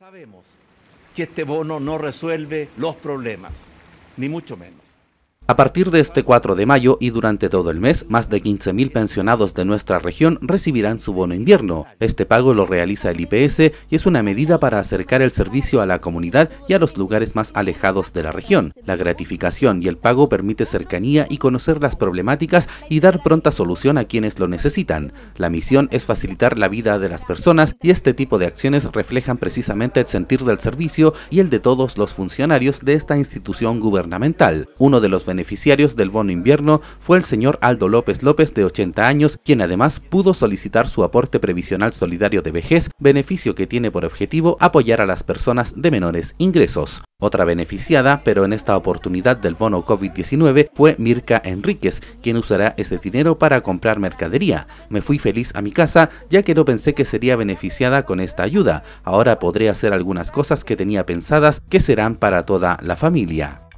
Sabemos que este bono no resuelve los problemas, ni mucho menos. A partir de este 4 de mayo y durante todo el mes, más de 15.000 pensionados de nuestra región recibirán su bono invierno. Este pago lo realiza el IPS y es una medida para acercar el servicio a la comunidad y a los lugares más alejados de la región. La gratificación y el pago permite cercanía y conocer las problemáticas y dar pronta solución a quienes lo necesitan. La misión es facilitar la vida de las personas y este tipo de acciones reflejan precisamente el sentir del servicio y el de todos los funcionarios de esta institución gubernamental. Uno de los beneficiarios del bono invierno fue el señor Aldo López López de 80 años, quien además pudo solicitar su aporte previsional solidario de vejez, beneficio que tiene por objetivo apoyar a las personas de menores ingresos. Otra beneficiada, pero en esta oportunidad del bono COVID-19, fue Mirka Enríquez, quien usará ese dinero para comprar mercadería. Me fui feliz a mi casa, ya que no pensé que sería beneficiada con esta ayuda. Ahora podré hacer algunas cosas que tenía pensadas que serán para toda la familia.